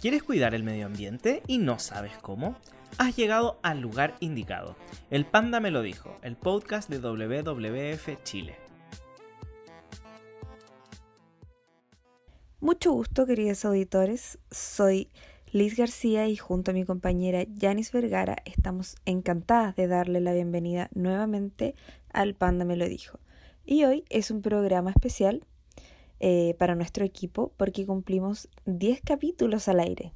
¿Quieres cuidar el medio ambiente y no sabes cómo? Has llegado al lugar indicado. El Panda me lo dijo, el podcast de WWF Chile. Mucho gusto, queridos auditores. Soy Liz García y junto a mi compañera Janis Vergara estamos encantadas de darle la bienvenida nuevamente al Panda Me Lo Dijo. Y hoy es un programa especial eh, para nuestro equipo porque cumplimos 10 capítulos al aire.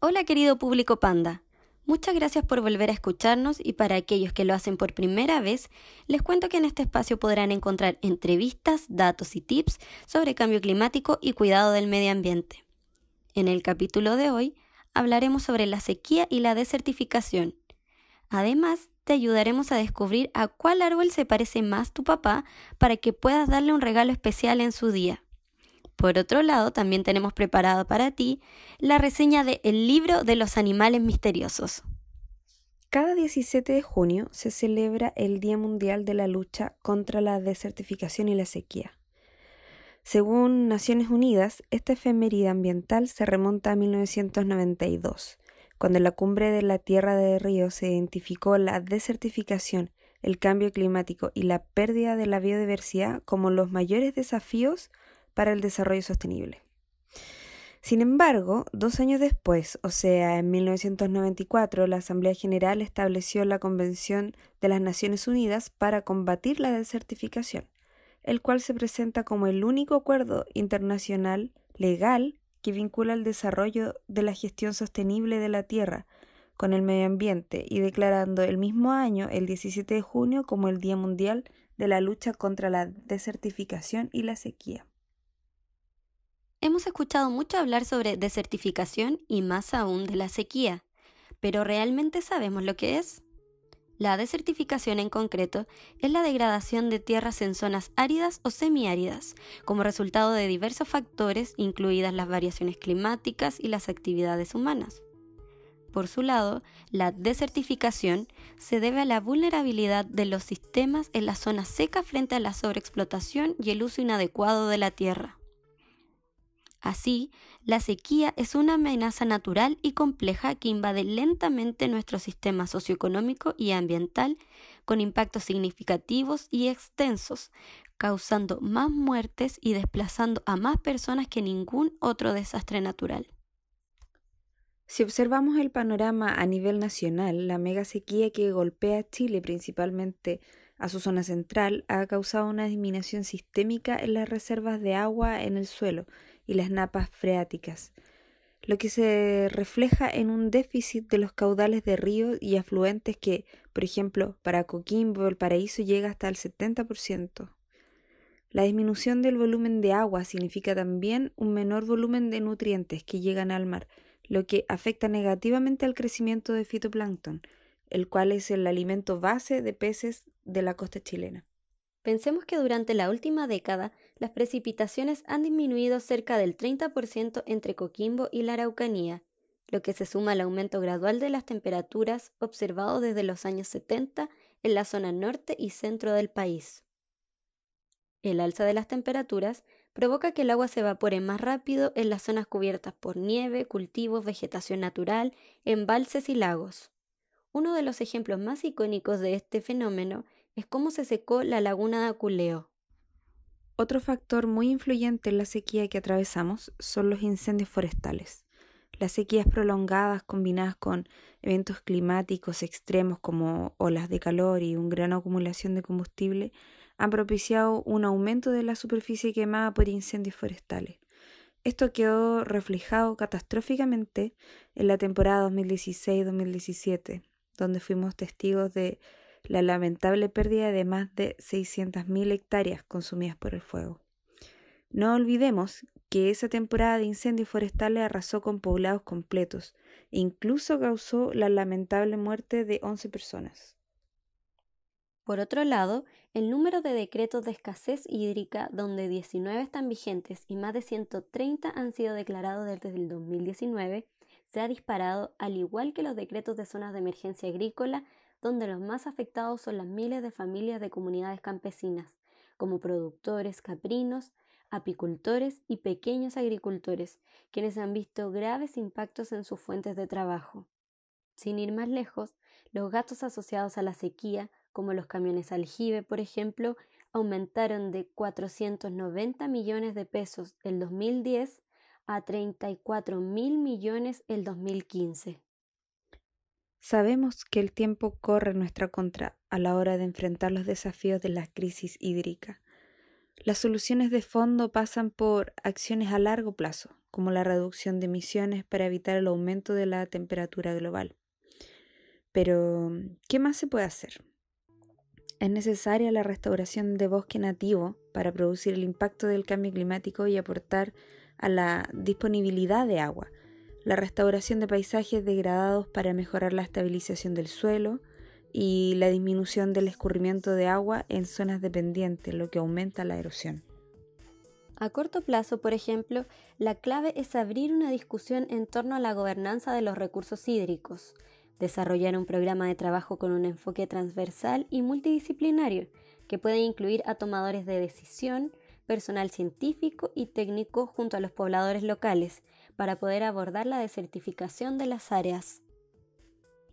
Hola querido público panda. Muchas gracias por volver a escucharnos y para aquellos que lo hacen por primera vez, les cuento que en este espacio podrán encontrar entrevistas, datos y tips sobre cambio climático y cuidado del medio ambiente. En el capítulo de hoy hablaremos sobre la sequía y la desertificación. Además, te ayudaremos a descubrir a cuál árbol se parece más tu papá para que puedas darle un regalo especial en su día. Por otro lado, también tenemos preparado para ti la reseña de El libro de los animales misteriosos. Cada 17 de junio se celebra el Día Mundial de la Lucha contra la Desertificación y la Sequía. Según Naciones Unidas, esta efeméride ambiental se remonta a 1992, cuando en la cumbre de la Tierra de Río se identificó la desertificación, el cambio climático y la pérdida de la biodiversidad como los mayores desafíos para el desarrollo sostenible. Sin embargo, dos años después, o sea, en 1994, la Asamblea General estableció la Convención de las Naciones Unidas para combatir la desertificación, el cual se presenta como el único acuerdo internacional legal que vincula el desarrollo de la gestión sostenible de la tierra con el medio ambiente y declarando el mismo año, el 17 de junio, como el Día Mundial de la Lucha contra la Desertificación y la Sequía. Hemos escuchado mucho hablar sobre desertificación y más aún de la sequía, pero ¿realmente sabemos lo que es? La desertificación en concreto es la degradación de tierras en zonas áridas o semiáridas, como resultado de diversos factores, incluidas las variaciones climáticas y las actividades humanas. Por su lado, la desertificación se debe a la vulnerabilidad de los sistemas en la zona seca frente a la sobreexplotación y el uso inadecuado de la tierra. Así, la sequía es una amenaza natural y compleja que invade lentamente nuestro sistema socioeconómico y ambiental con impactos significativos y extensos, causando más muertes y desplazando a más personas que ningún otro desastre natural. Si observamos el panorama a nivel nacional, la mega sequía que golpea a Chile principalmente a su zona central ha causado una disminución sistémica en las reservas de agua en el suelo, y las napas freáticas, lo que se refleja en un déficit de los caudales de ríos y afluentes que, por ejemplo, para Coquimbo el paraíso llega hasta el 70%. La disminución del volumen de agua significa también un menor volumen de nutrientes que llegan al mar, lo que afecta negativamente al crecimiento de fitoplancton, el cual es el alimento base de peces de la costa chilena. Pensemos que durante la última década las precipitaciones han disminuido cerca del 30% entre Coquimbo y la Araucanía, lo que se suma al aumento gradual de las temperaturas observado desde los años 70 en la zona norte y centro del país. El alza de las temperaturas provoca que el agua se evapore más rápido en las zonas cubiertas por nieve, cultivos, vegetación natural, embalses y lagos. Uno de los ejemplos más icónicos de este fenómeno es cómo se secó la laguna de Aculeo. Otro factor muy influyente en la sequía que atravesamos son los incendios forestales. Las sequías prolongadas combinadas con eventos climáticos extremos como olas de calor y una gran acumulación de combustible han propiciado un aumento de la superficie quemada por incendios forestales. Esto quedó reflejado catastróficamente en la temporada 2016-2017, donde fuimos testigos de la lamentable pérdida de más de 600.000 hectáreas consumidas por el fuego. No olvidemos que esa temporada de incendios forestales arrasó con poblados completos e incluso causó la lamentable muerte de 11 personas. Por otro lado, el número de decretos de escasez hídrica, donde 19 están vigentes y más de 130 han sido declarados desde el 2019, se ha disparado al igual que los decretos de zonas de emergencia agrícola donde los más afectados son las miles de familias de comunidades campesinas, como productores caprinos, apicultores y pequeños agricultores, quienes han visto graves impactos en sus fuentes de trabajo. Sin ir más lejos, los gastos asociados a la sequía, como los camiones aljibe, por ejemplo, aumentaron de 490 millones de pesos el 2010 a 34 mil millones el 2015. Sabemos que el tiempo corre nuestra contra a la hora de enfrentar los desafíos de la crisis hídrica. Las soluciones de fondo pasan por acciones a largo plazo, como la reducción de emisiones para evitar el aumento de la temperatura global. Pero, ¿qué más se puede hacer? Es necesaria la restauración de bosque nativo para producir el impacto del cambio climático y aportar a la disponibilidad de agua, la restauración de paisajes degradados para mejorar la estabilización del suelo y la disminución del escurrimiento de agua en zonas dependientes, lo que aumenta la erosión. A corto plazo, por ejemplo, la clave es abrir una discusión en torno a la gobernanza de los recursos hídricos, desarrollar un programa de trabajo con un enfoque transversal y multidisciplinario que puede incluir a tomadores de decisión, personal científico y técnico junto a los pobladores locales para poder abordar la desertificación de las áreas.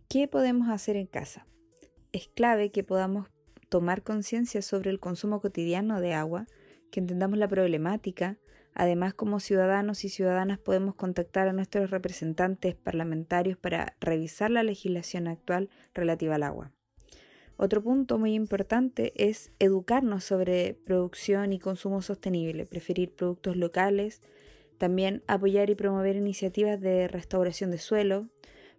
¿Qué podemos hacer en casa? Es clave que podamos tomar conciencia sobre el consumo cotidiano de agua, que entendamos la problemática, Además, como ciudadanos y ciudadanas podemos contactar a nuestros representantes parlamentarios para revisar la legislación actual relativa al agua. Otro punto muy importante es educarnos sobre producción y consumo sostenible, preferir productos locales, también apoyar y promover iniciativas de restauración de suelo,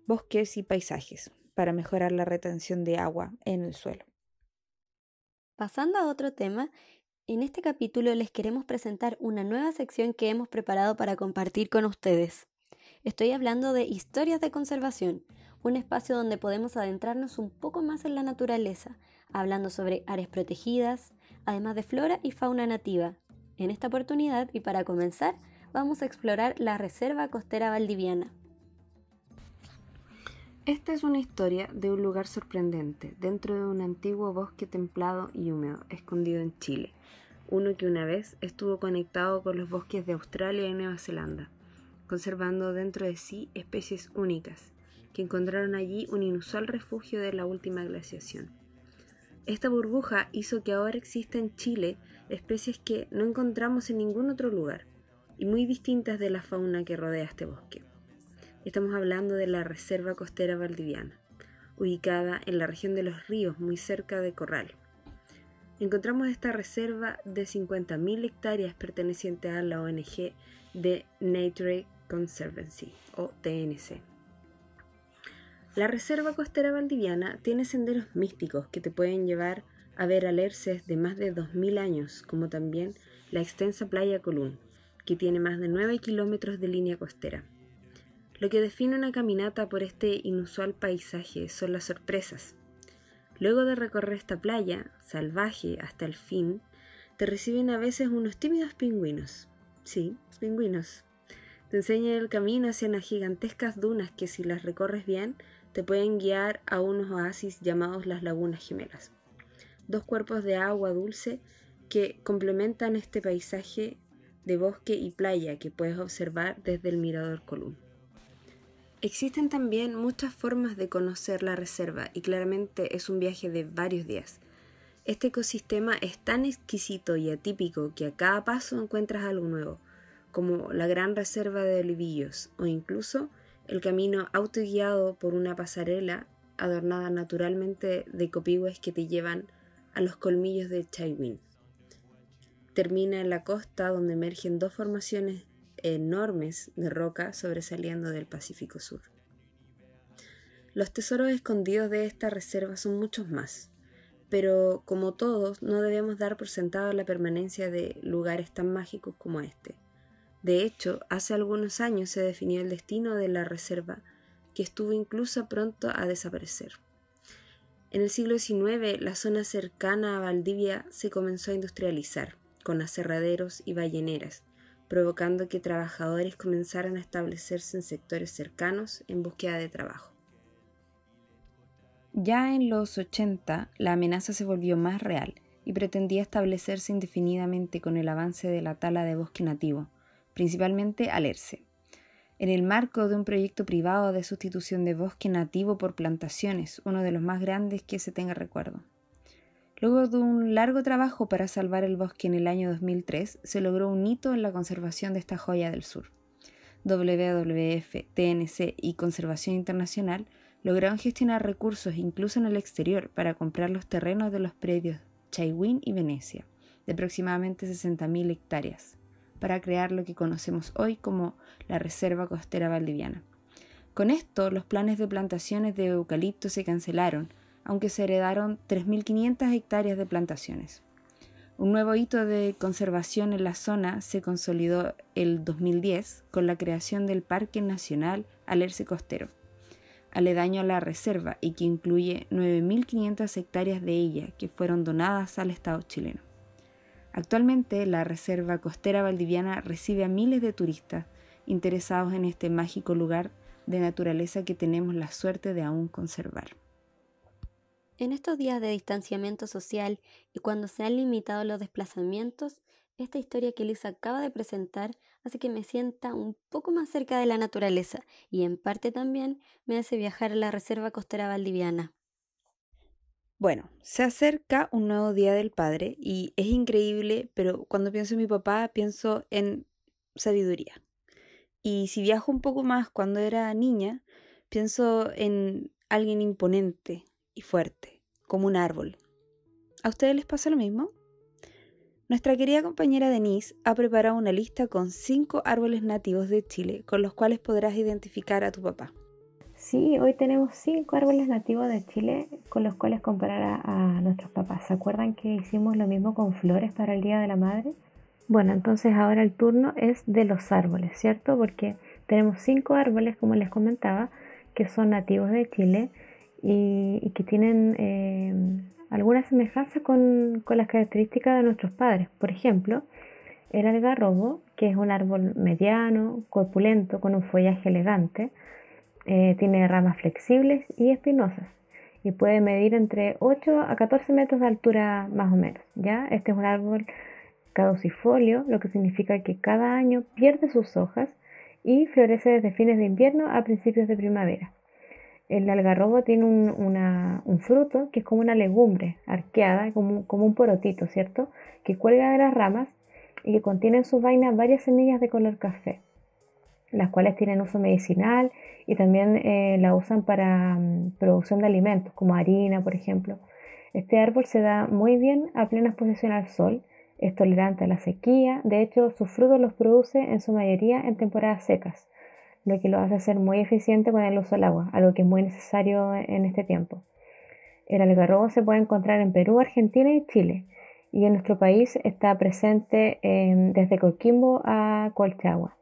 bosques y paisajes para mejorar la retención de agua en el suelo. Pasando a otro tema, en este capítulo les queremos presentar una nueva sección que hemos preparado para compartir con ustedes. Estoy hablando de historias de conservación, un espacio donde podemos adentrarnos un poco más en la naturaleza, hablando sobre áreas protegidas, además de flora y fauna nativa. En esta oportunidad y para comenzar, vamos a explorar la Reserva Costera Valdiviana. Esta es una historia de un lugar sorprendente, dentro de un antiguo bosque templado y húmedo, escondido en Chile, uno que una vez estuvo conectado con los bosques de Australia y Nueva Zelanda, conservando dentro de sí especies únicas que encontraron allí un inusual refugio de la última glaciación. Esta burbuja hizo que ahora exista en Chile especies que no encontramos en ningún otro lugar y muy distintas de la fauna que rodea este bosque. Estamos hablando de la Reserva Costera Valdiviana, ubicada en la región de los ríos muy cerca de Corral. Encontramos esta reserva de 50.000 hectáreas perteneciente a la ONG de Nature Conservancy o TNC. La Reserva Costera Valdiviana tiene senderos místicos que te pueden llevar a ver alerces de más de 2.000 años, como también la extensa playa Colún, que tiene más de 9 kilómetros de línea costera. Lo que define una caminata por este inusual paisaje son las sorpresas. Luego de recorrer esta playa, salvaje hasta el fin, te reciben a veces unos tímidos pingüinos. Sí, pingüinos. Te enseñan el camino hacia unas gigantescas dunas que si las recorres bien, te pueden guiar a unos oasis llamados las Lagunas Gemelas, dos cuerpos de agua dulce que complementan este paisaje de bosque y playa que puedes observar desde el mirador Column. Existen también muchas formas de conocer la reserva y claramente es un viaje de varios días. Este ecosistema es tan exquisito y atípico que a cada paso encuentras algo nuevo, como la gran reserva de olivillos o incluso el camino autoguiado por una pasarela adornada naturalmente de copigües que te llevan a los colmillos de Chaiwin. Termina en la costa donde emergen dos formaciones enormes de roca sobresaliendo del Pacífico Sur. Los tesoros escondidos de esta reserva son muchos más, pero como todos no debemos dar por sentado la permanencia de lugares tan mágicos como este. De hecho, hace algunos años se definió el destino de la reserva, que estuvo incluso pronto a desaparecer. En el siglo XIX, la zona cercana a Valdivia se comenzó a industrializar, con aserraderos y balleneras, provocando que trabajadores comenzaran a establecerse en sectores cercanos en búsqueda de trabajo. Ya en los 80, la amenaza se volvió más real y pretendía establecerse indefinidamente con el avance de la tala de bosque nativo, principalmente al ERCE. En el marco de un proyecto privado de sustitución de bosque nativo por plantaciones, uno de los más grandes que se tenga recuerdo. Luego de un largo trabajo para salvar el bosque en el año 2003, se logró un hito en la conservación de esta joya del sur. WWF, TNC y Conservación Internacional lograron gestionar recursos incluso en el exterior para comprar los terrenos de los predios Chaiwin y Venecia, de aproximadamente 60.000 hectáreas para crear lo que conocemos hoy como la Reserva Costera Valdiviana. Con esto, los planes de plantaciones de eucalipto se cancelaron, aunque se heredaron 3.500 hectáreas de plantaciones. Un nuevo hito de conservación en la zona se consolidó el 2010 con la creación del Parque Nacional Alerce Costero, aledaño a la reserva y que incluye 9.500 hectáreas de ella que fueron donadas al Estado chileno. Actualmente la Reserva Costera Valdiviana recibe a miles de turistas interesados en este mágico lugar de naturaleza que tenemos la suerte de aún conservar. En estos días de distanciamiento social y cuando se han limitado los desplazamientos, esta historia que Liz acaba de presentar hace que me sienta un poco más cerca de la naturaleza y en parte también me hace viajar a la Reserva Costera Valdiviana. Bueno, se acerca un nuevo Día del Padre y es increíble, pero cuando pienso en mi papá pienso en sabiduría. Y si viajo un poco más cuando era niña, pienso en alguien imponente y fuerte, como un árbol. ¿A ustedes les pasa lo mismo? Nuestra querida compañera Denise ha preparado una lista con cinco árboles nativos de Chile con los cuales podrás identificar a tu papá. Sí, hoy tenemos cinco árboles nativos de Chile con los cuales comparar a, nuestros papás. ¿Se acuerdan que hicimos lo mismo con flores para el Día de la Madre? Bueno, entonces ahora el turno es de los árboles, ¿cierto? Porque tenemos cinco árboles, como les comentaba, que son nativos de Chile y, que tienen eh, alguna semejanza con, con las características de nuestros padres. Por ejemplo, el algarrobo, que es un árbol mediano, corpulento, con un follaje elegante eh, tiene ramas flexibles y espinosas y puede medir entre 8 a 14 metros de altura más o menos. ¿ya? Este es un árbol caducifolio, lo que significa que cada año pierde sus hojas y florece desde fines de invierno a principios de primavera. El algarrobo tiene un, fruto que es como una legumbre arqueada, como, como un porotito, ¿cierto? Que cuelga de las ramas y que contiene en sus vainas varias semillas de color café las cuales tienen uso medicinal y también eh, la usan para mm, producción de alimentos, como harina, por ejemplo. Este árbol se da muy bien a plena exposición al sol, es tolerante a la sequía, de hecho sus frutos los produce en su mayoría en temporadas secas, lo que lo hace ser muy eficiente con el uso del agua, algo que es muy necesario en este tiempo. El algarrobo se puede encontrar en Perú, Argentina y Chile, y en nuestro país está presente em, desde Coquimbo a Colchagua.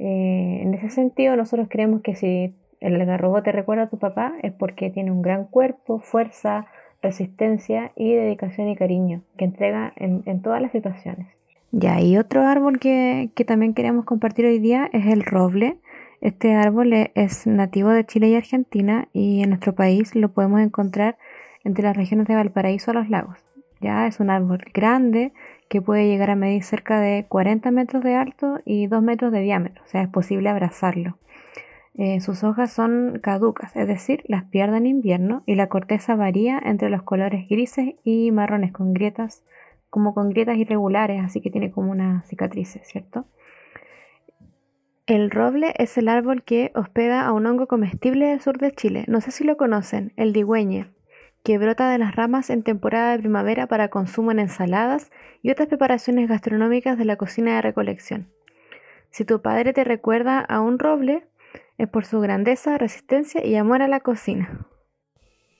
Eh, en ese sentido, nosotros creemos que si el algarrobo te recuerda a tu papá es porque tiene un gran cuerpo, fuerza, resistencia y dedicación y cariño que entrega en, todas las situaciones. Ya, hay otro árbol que, también queremos compartir hoy día es el roble. Este árbol es, es nativo de Chile y Argentina y en nuestro país lo podemos encontrar entre las regiones de Valparaíso a los lagos. Ya es un árbol grande que puede llegar a medir cerca de 40 metros de alto y 2 metros de diámetro, o sea, es posible abrazarlo. Eh, sus hojas son caducas, es decir, las pierden en invierno y la corteza varía entre los colores grises y marrones con grietas, como con grietas irregulares, así que tiene como una cicatriz, ¿cierto? El roble es el árbol que hospeda a un hongo comestible del sur de Chile. No sé si lo conocen, el digüeñe que brota de las ramas en temporada de primavera para consumo en ensaladas y otras preparaciones gastronómicas de la cocina de recolección. Si tu padre te recuerda a un roble, es por su grandeza, resistencia y amor a la cocina.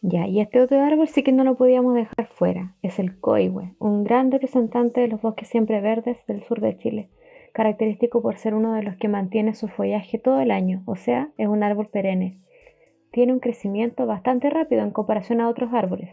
Ya, y este otro árbol sí que no lo podíamos dejar fuera. Es el coihue, un gran representante de los bosques siempre verdes del sur de Chile, característico por ser uno de los que mantiene su follaje todo el año, o sea, es un árbol perenne tiene un crecimiento bastante rápido en comparación a otros árboles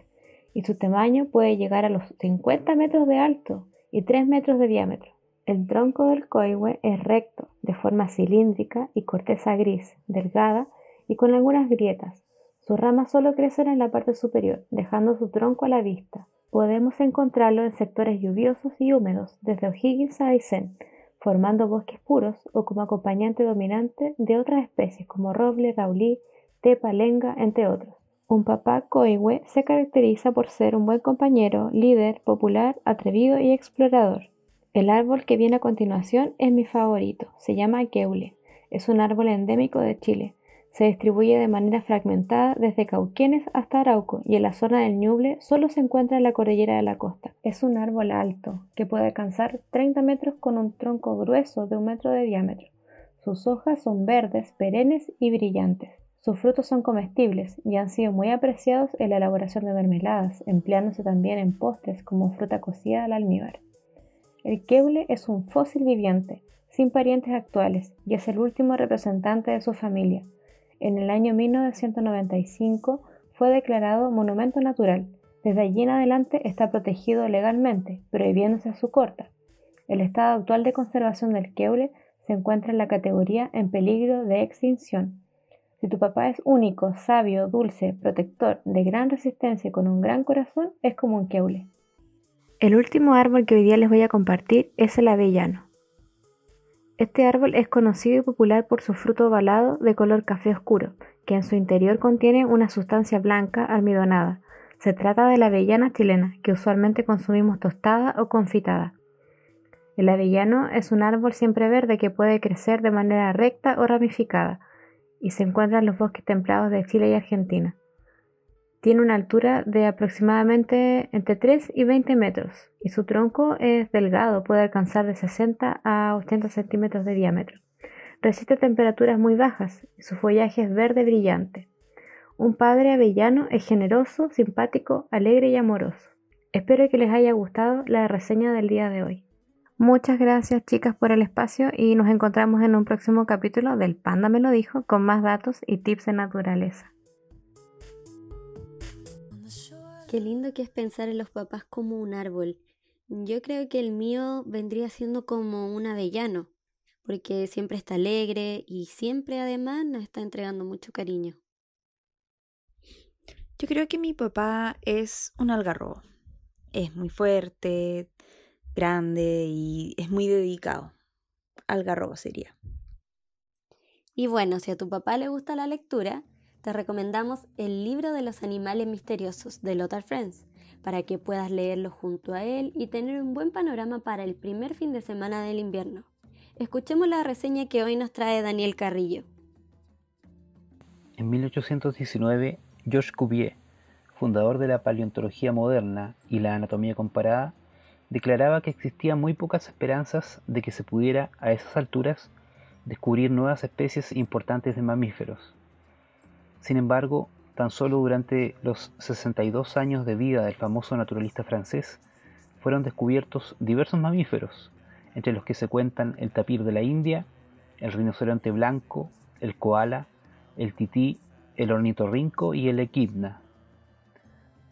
y su tamaño puede llegar a los 50 metros de alto y 3 metros de diámetro. El tronco del coihue es recto, de forma cilíndrica y corteza gris, delgada y con algunas grietas. Sus ramas solo crecen en la parte superior, dejando su tronco a la vista. Podemos encontrarlo en sectores lluviosos y húmedos, desde O'Higgins a Aysén, formando bosques puros o como acompañante dominante de otras especies como roble, raulí, Tepalenga, entre otros. Un papá Coihue, se caracteriza por ser un buen compañero, líder, popular, atrevido y explorador. El árbol que viene a continuación es mi favorito, se llama queule. Es un árbol endémico de Chile. Se distribuye de manera fragmentada desde Cauquenes hasta Arauco y en la zona del Ñuble solo se encuentra en la cordillera de la costa. Es un árbol alto que puede alcanzar 30 metros con un tronco grueso de un metro de diámetro. Sus hojas son verdes, perennes y brillantes. Sus frutos son comestibles y han sido muy apreciados en la elaboración de mermeladas, empleándose también en postres como fruta cocida al almíbar. El keule es un fósil viviente, sin parientes actuales, y es el último representante de su familia. En el año 1995 fue declarado monumento natural. Desde allí en adelante está protegido legalmente, prohibiéndose su corta. El estado actual de conservación del keule se encuentra en la categoría en peligro de extinción tu papá es único, sabio, dulce, protector, de gran resistencia y con un gran corazón, es como un queule. El último árbol que hoy día les voy a compartir es el avellano. Este árbol es conocido y popular por su fruto ovalado de color café oscuro, que en su interior contiene una sustancia blanca almidonada. Se trata de la avellana chilena, que usualmente consumimos tostada o confitada. El avellano es un árbol siempre verde que puede crecer de manera recta o ramificada, y se encuentra en los bosques templados de Chile y Argentina. Tiene una altura de aproximadamente entre 3 y 20 metros y su tronco es delgado, puede alcanzar de 60 a 80 centímetros de diámetro. Resiste temperaturas muy bajas y su follaje es verde brillante. Un padre avellano es generoso, simpático, alegre y amoroso. Espero que les haya gustado la reseña del día de hoy. Muchas gracias chicas por el espacio y nos encontramos en un próximo capítulo del Panda me lo dijo con más datos y tips de naturaleza. Qué lindo que es pensar en los papás como un árbol. Yo creo que el mío vendría siendo como un avellano, porque siempre está alegre y siempre además nos está entregando mucho cariño. Yo creo que mi papá es un algarrobo. Es muy fuerte, grande y es muy dedicado. garrobo sería. Y bueno, si a tu papá le gusta la lectura, te recomendamos el libro de los animales misteriosos de Lothar Friends para que puedas leerlo junto a él y tener un buen panorama para el primer fin de semana del invierno. Escuchemos la reseña que hoy nos trae Daniel Carrillo. En 1819, Georges Cuvier, fundador de la paleontología moderna y la anatomía comparada, declaraba que existían muy pocas esperanzas de que se pudiera, a esas alturas, descubrir nuevas especies importantes de mamíferos. Sin embargo, tan solo durante los 62 años de vida del famoso naturalista francés, fueron descubiertos diversos mamíferos, entre los que se cuentan el tapir de la India, el rinoceronte blanco, el koala, el tití, el ornitorrinco y el equidna.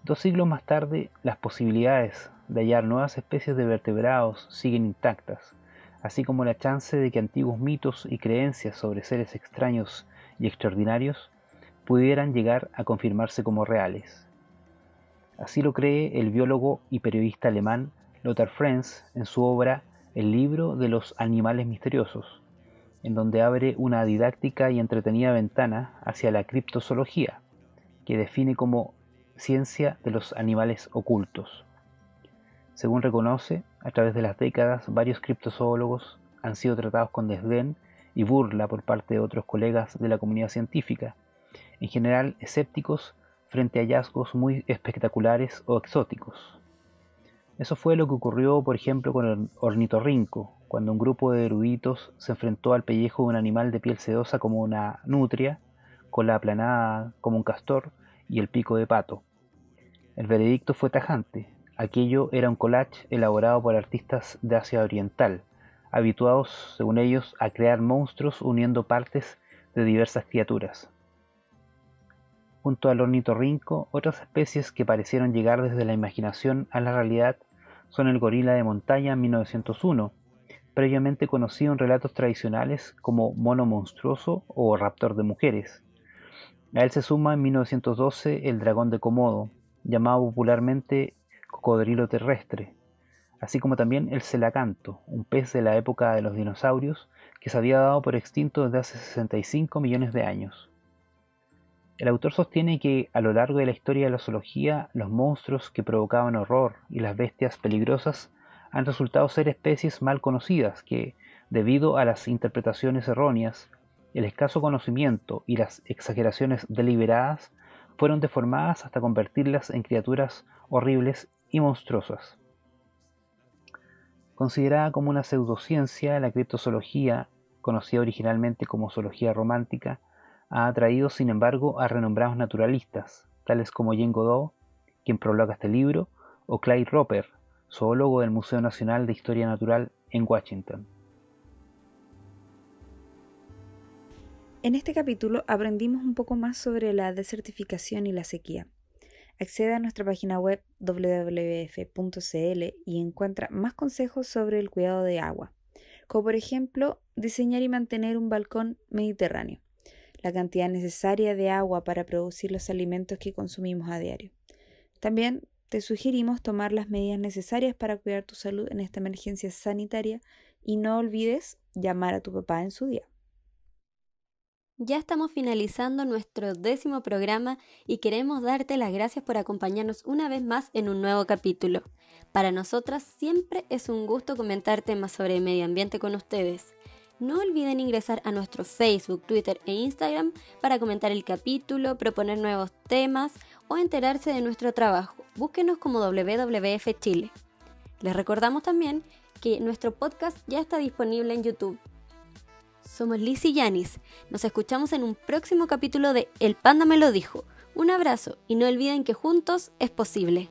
Dos siglos más tarde, las posibilidades de hallar nuevas especies de vertebrados siguen intactas, así como la chance de que antiguos mitos y creencias sobre seres extraños y extraordinarios pudieran llegar a confirmarse como reales. Así lo cree el biólogo y periodista alemán Lothar Frenz en su obra El libro de los animales misteriosos, en donde abre una didáctica y entretenida ventana hacia la criptozoología, que define como ciencia de los animales ocultos. Según reconoce, a través de las décadas varios criptozoólogos han sido tratados con desdén y burla por parte de otros colegas de la comunidad científica, en general escépticos frente a hallazgos muy espectaculares o exóticos. Eso fue lo que ocurrió, por ejemplo, con el ornitorrinco, cuando un grupo de eruditos se enfrentó al pellejo de un animal de piel sedosa como una nutria, con la aplanada como un castor y el pico de pato. El veredicto fue tajante, Aquello era un collage elaborado por artistas de Asia Oriental, habituados, según ellos, a crear monstruos uniendo partes de diversas criaturas. Junto al ornitorrinco, otras especies que parecieron llegar desde la imaginación a la realidad son el gorila de montaña 1901, previamente conocido en relatos tradicionales como mono monstruoso o raptor de mujeres. A él se suma en 1912 el dragón de Komodo, llamado popularmente cocodrilo terrestre, así como también el celacanto, un pez de la época de los dinosaurios que se había dado por extinto desde hace 65 millones de años. El autor sostiene que a lo largo de la historia de la zoología, los monstruos que provocaban horror y las bestias peligrosas han resultado ser especies mal conocidas que, debido a las interpretaciones erróneas, el escaso conocimiento y las exageraciones deliberadas, fueron deformadas hasta convertirlas en criaturas horribles y monstruosas. Considerada como una pseudociencia, la criptozoología, conocida originalmente como zoología romántica, ha atraído, sin embargo, a renombrados naturalistas, tales como Jen Godot, quien prologa este libro, o Clyde Roper, zoólogo del Museo Nacional de Historia Natural en Washington. En este capítulo aprendimos un poco más sobre la desertificación y la sequía. Accede a nuestra página web www.cl y encuentra más consejos sobre el cuidado de agua, como por ejemplo diseñar y mantener un balcón mediterráneo, la cantidad necesaria de agua para producir los alimentos que consumimos a diario. También te sugerimos tomar las medidas necesarias para cuidar tu salud en esta emergencia sanitaria y no olvides llamar a tu papá en su día. Ya estamos finalizando nuestro décimo programa y queremos darte las gracias por acompañarnos una vez más en un nuevo capítulo. Para nosotras siempre es un gusto comentar temas sobre medio ambiente con ustedes. No olviden ingresar a nuestro Facebook, Twitter e Instagram para comentar el capítulo, proponer nuevos temas o enterarse de nuestro trabajo. Búsquenos como WWF Chile. Les recordamos también que nuestro podcast ya está disponible en YouTube. Somos Liz y Yanis. Nos escuchamos en un próximo capítulo de El Panda me lo dijo. Un abrazo y no olviden que juntos es posible.